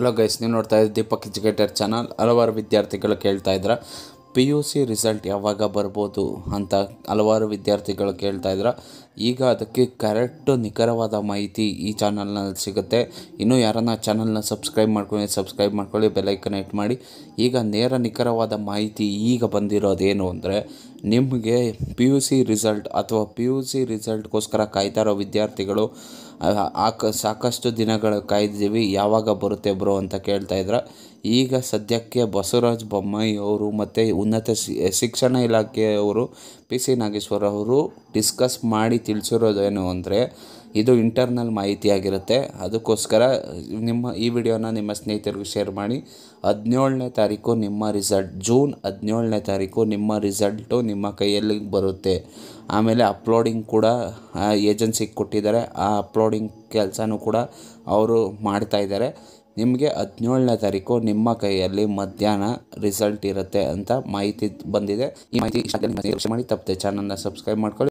hello guys ನೀವು ನೋಡ್ತಾ ಇದ್ದೀವಿ ದೀಪಕ್ ಎಜುಕೇಟರ್ ಚಾನಲ್ ಹಲವಾರು ವಿದ್ಯಾರ್ಥಿಗಳು ಕೇಳ್ತಾ ಇದ್ರ ಪಿ ಯು ಸಿ ರಿಸಲ್ಟ್ ಯಾವಾಗ ಬರ್ಬೋದು ಅಂತ ಹಲವಾರು ವಿದ್ಯಾರ್ಥಿಗಳು ಕೇಳ್ತಾ ಇದ್ರ ಈಗ ಅದಕ್ಕೆ ಕರೆಕ್ಟ್ ನಿಖರವಾದ ಮಾಹಿತಿ ಈ ಚಾನಲ್ನಲ್ಲಿ ಸಿಗುತ್ತೆ ಇನ್ನೂ ಯಾರನ್ನ ಚಾನಲ್ನ ಸಬ್ಸ್ಕ್ರೈಬ್ ಮಾಡ್ಕೊಳ್ಳಿ ಸಬ್ಸ್ಕ್ರೈಬ್ ಮಾಡ್ಕೊಳ್ಳಿ ಬೆಲೈಕನ್ ಕನೆಕ್ಟ್ ಮಾಡಿ ಈಗ ನೇರ ನಿಖರವಾದ ಮಾಹಿತಿ ಈಗ ಬಂದಿರೋದೇನು ಅಂದರೆ ನಿಮಗೆ ಪಿ ಯು ಸಿ ರಿಸಲ್ಟ್ ಅಥವಾ ಪಿ ಯು ಸಿ ರಿಸಲ್ಟ್ಗೋಸ್ಕರ ಕಾಯ್ತಾ ಇರೋ ವಿದ್ಯಾರ್ಥಿಗಳು ಆಕ ಸಾಕಷ್ಟು ದಿನಗಳು ಕಾಯ್ದೀವಿ ಯಾವಾಗ ಬರುತ್ತೆ ಬ್ರೋ ಅಂತ ಕೇಳ್ತಾ ಇದ್ರ ಈಗ ಸದ್ಯಕ್ಕೆ ಬಸವರಾಜ್ ಬೊಮ್ಮಾಯಿ ಅವರು ಮತ್ತು ಉನ್ನತ ಶಿಕ್ಷಣ ಇಲಾಖೆಯವರು ಪಿ ಸಿ ನಾಗೇಶ್ವರ ಅವರು ಡಿಸ್ಕಸ್ ಮಾಡಿ ತಿಳಿಸಿರೋದೇನು ಅಂದರೆ ಇದು ಇಂಟರ್ನಲ್ ಮಾಹಿತಿಯಾಗಿರುತ್ತೆ ಅದಕ್ಕೋಸ್ಕರ ನಿಮ್ಮ ಈ ವಿಡಿಯೋನ ನಿಮ್ಮ ಸ್ನೇಹಿತರಿಗೂ ಶೇರ್ ಮಾಡಿ ಹದಿನೇಳನೇ ತಾರೀಕು ನಿಮ್ಮ ರಿಸಲ್ಟ್ ಜೂನ್ ಹದಿನೇಳನೇ ತಾರೀಕು ನಿಮ್ಮ ರಿಸಲ್ಟು ನಿಮ್ಮ ಕೈಯಲ್ಲಿ ಬರುತ್ತೆ ಆಮೇಲೆ ಅಪ್ಲೋಡಿಂಗ್ ಕೂಡ ಏಜೆನ್ಸಿಗೆ ಕೊಟ್ಟಿದ್ದಾರೆ ಆ ಅಪ್ಲೋಡಿಂಗ್ ಕೆಲಸನೂ ಕೂಡ ಅವರು ಮಾಡ್ತಾಯಿದ್ದಾರೆ ನಿಮಗೆ ಹದಿನೇಳನೇ ತಾರೀಕು ನಿಮ್ಮ ಕೈಯಲ್ಲಿ ಮಧ್ಯಾಹ್ನ ರಿಸಲ್ಟ್ ಇರುತ್ತೆ ಅಂತ ಮಾಹಿತಿ ಬಂದಿದೆ ಈ ಮಾಹಿತಿ ಇಷ್ಟ ಮಾಡಿ ತಪ್ಪದೆ ಚಾನಲ್ನ ಸಬ್ಸ್ಕ್ರೈಬ್ ಮಾಡ್ಕೊಳ್ಳಿ